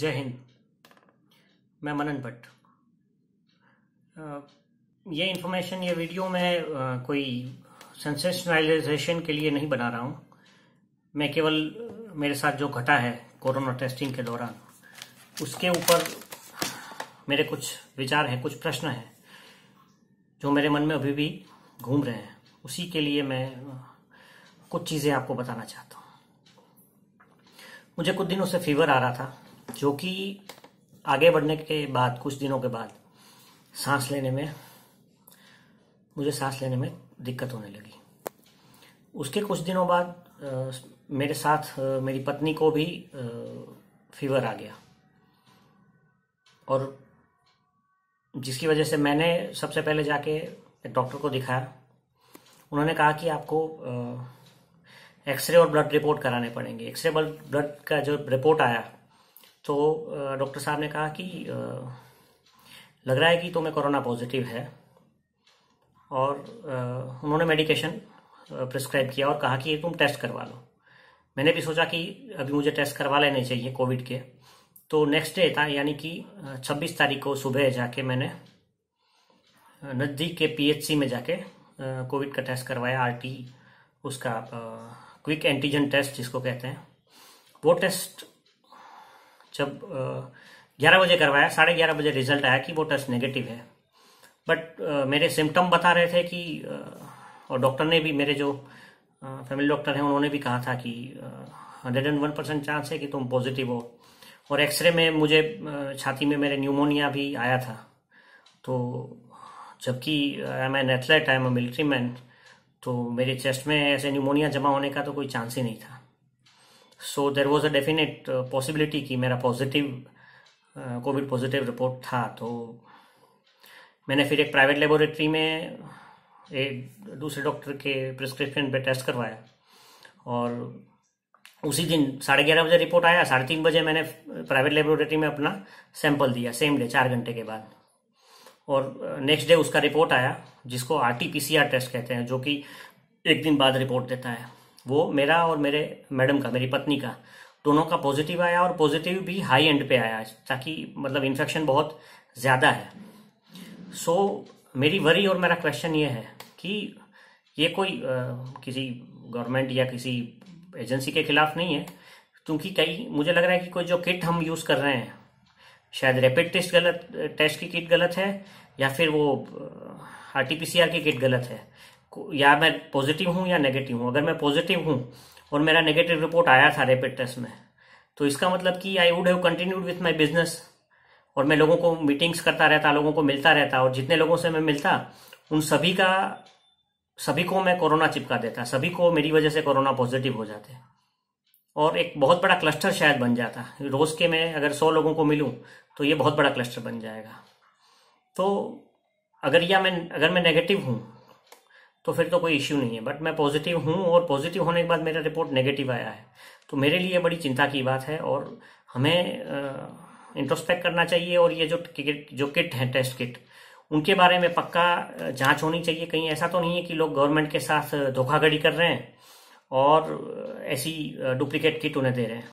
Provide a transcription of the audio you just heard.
जय हिंद मैं मनन भट्ट ये इन्फॉर्मेशन ये वीडियो मैं कोई सेंसेशनलाइजेशन के लिए नहीं बना रहा हूँ मैं केवल मेरे साथ जो घटा है कोरोना टेस्टिंग के दौरान उसके ऊपर मेरे कुछ विचार हैं कुछ प्रश्न हैं जो मेरे मन में अभी भी घूम रहे हैं उसी के लिए मैं कुछ चीज़ें आपको बताना चाहता हूँ मुझे कुछ दिनों से फीवर आ रहा था जो कि आगे बढ़ने के बाद कुछ दिनों के बाद सांस लेने में मुझे सांस लेने में दिक्कत होने लगी उसके कुछ दिनों बाद आ, मेरे साथ आ, मेरी पत्नी को भी आ, फीवर आ गया और जिसकी वजह से मैंने सबसे पहले जाके एक डॉक्टर को दिखाया उन्होंने कहा कि आपको एक्सरे और ब्लड रिपोर्ट कराने पड़ेंगे एक्सरे ब्लड का जो रिपोर्ट आया तो डॉक्टर साहब ने कहा कि लग रहा है कि तुम्हें कोरोना पॉजिटिव है और उन्होंने मेडिकेशन प्रिस्क्राइब किया और कहा कि तुम टेस्ट करवा लो मैंने भी सोचा कि अभी मुझे टेस्ट करवा लेने चाहिए कोविड के तो नेक्स्ट डे था यानी कि 26 तारीख को सुबह जाके मैंने नज़दीक के पीएचसी में जाके कोविड का टेस्ट करवाया आरटी उसका क्विक एंटीजन टेस्ट जिसको कहते हैं वो टेस्ट जब ग्यारह बजे करवाया साढ़े ग्यारह बजे रिजल्ट आया कि वो टेस्ट नेगेटिव है बट मेरे सिम्टम बता रहे थे कि और डॉक्टर ने भी मेरे जो फैमिली डॉक्टर हैं उन्होंने भी कहा था कि hundred and one percent chance है कि तुम पॉजिटिव हो और एक्सरे में मुझे छाती में मेरे न्यूमोनिया भी आया था तो जबकि I am an athlete I am a military man तो मेरे चेस्ट में ऐसे न्यूमोनिया जमा होने का तो कोई चांस ही नहीं था so there was a definite possibility कि मेरा पॉजिटिव कोविड पॉजिटिव रिपोर्ट था तो मैंने फिर एक प्राइवेट लेबोरेटरी में एक दूसरे डॉक्टर के प्रिस्क्रिप्शन पे टेस्ट करवाया और उसी दिन साढ़े ग्यारह बजे रिपोर्ट आया साढ़े तीन बजे मैंने प्राइवेट uh, लेबोरेटरी में अपना सैंपल दिया सेम डे चार घंटे के बाद और नेक्स्ट uh, डे उसका रिपोर्ट आया जिसको R T P C R test कहते हैं जो कि एक दिन बाद रिपोर्ट देता है वो मेरा और मेरे मैडम का मेरी पत्नी का दोनों का पॉजिटिव आया और पॉजिटिव भी हाई एंड पे आया ताकि मतलब इन्फेक्शन बहुत ज़्यादा है सो so, मेरी वरी और मेरा क्वेश्चन ये है कि ये कोई आ, किसी गवर्नमेंट या किसी एजेंसी के खिलाफ नहीं है क्योंकि कई मुझे लग रहा है कि कोई जो किट हम यूज़ कर रहे हैं शायद रैपिड टेस्ट गलत टेस्ट की किट गलत है या फिर वो R T P C R की किट गलत है या मैं पॉजिटिव हूं या नेगेटिव हूँ अगर मैं पॉजिटिव हूँ और मेरा नेगेटिव रिपोर्ट आया था रेपिड टेस्ट में तो इसका मतलब कि I would have continued with my business और मैं लोगों को मीटिंग्स करता रहता लोगों को मिलता रहता और जितने लोगों से मैं मिलता उन सभी का सभी को मैं कोरोना चिपका देता सभी को मेरी वजह से कोरोना पॉजिटिव हो जाते और एक बहुत बड़ा क्लस्टर शायद बन जाता रोज़ के मैं अगर सौ लोगों को मिलूँ तो ये बहुत बड़ा क्लस्टर बन जाएगा तो अगर या मैं अगर मैं नेगेटिव हूँ तो फिर तो कोई इश्यू नहीं है बट मैं पॉजिटिव हूँ और पॉजिटिव होने के बाद मेरा रिपोर्ट नेगेटिव आया है तो मेरे लिए बड़ी चिंता की बात है और हमें इंट्रोस्पेक्ट करना चाहिए और ये जो किट जो किट है टेस्ट किट उनके बारे में पक्का जांच होनी चाहिए कहीं ऐसा तो नहीं है कि लोग गवर्नमेंट के साथ धोखाधड़ी कर रहे हैं और ऐसी डुप्लीकेट किट उन्हें दे रहे हैं